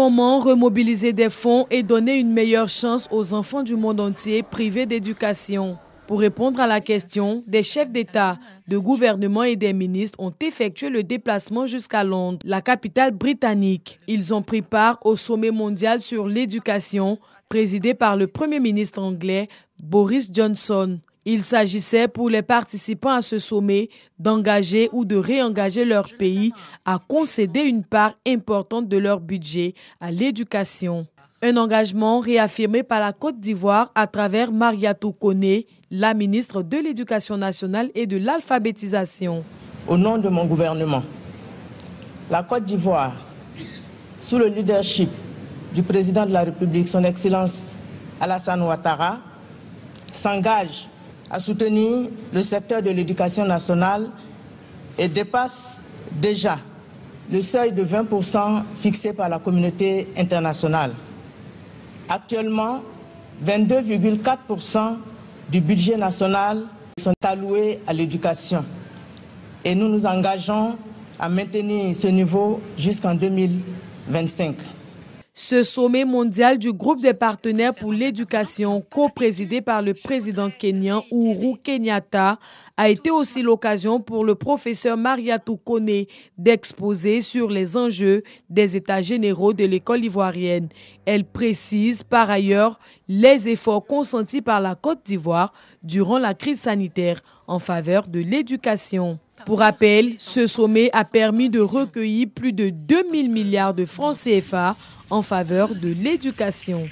Comment remobiliser des fonds et donner une meilleure chance aux enfants du monde entier privés d'éducation Pour répondre à la question, des chefs d'État, de gouvernement et des ministres ont effectué le déplacement jusqu'à Londres, la capitale britannique. Ils ont pris part au sommet mondial sur l'éducation présidé par le Premier ministre anglais Boris Johnson. Il s'agissait pour les participants à ce sommet d'engager ou de réengager leur pays à concéder une part importante de leur budget à l'éducation. Un engagement réaffirmé par la Côte d'Ivoire à travers Mariato Kone, la ministre de l'Éducation nationale et de l'alphabétisation. Au nom de mon gouvernement, la Côte d'Ivoire, sous le leadership du président de la République, son Excellence Alassane Ouattara, s'engage a soutenir le secteur de l'éducation nationale et dépasse déjà le seuil de 20% fixé par la communauté internationale. Actuellement, 22,4% du budget national sont alloués à l'éducation et nous nous engageons à maintenir ce niveau jusqu'en 2025. Ce sommet mondial du groupe des partenaires pour l'éducation, co-présidé par le président kenyan Uhuru Kenyatta, a été aussi l'occasion pour le professeur Mariatou Kone d'exposer sur les enjeux des États généraux de l'école ivoirienne. Elle précise par ailleurs les efforts consentis par la Côte d'Ivoire durant la crise sanitaire en faveur de l'éducation. Pour rappel, ce sommet a permis de recueillir plus de 000 milliards de francs CFA en faveur de l'éducation.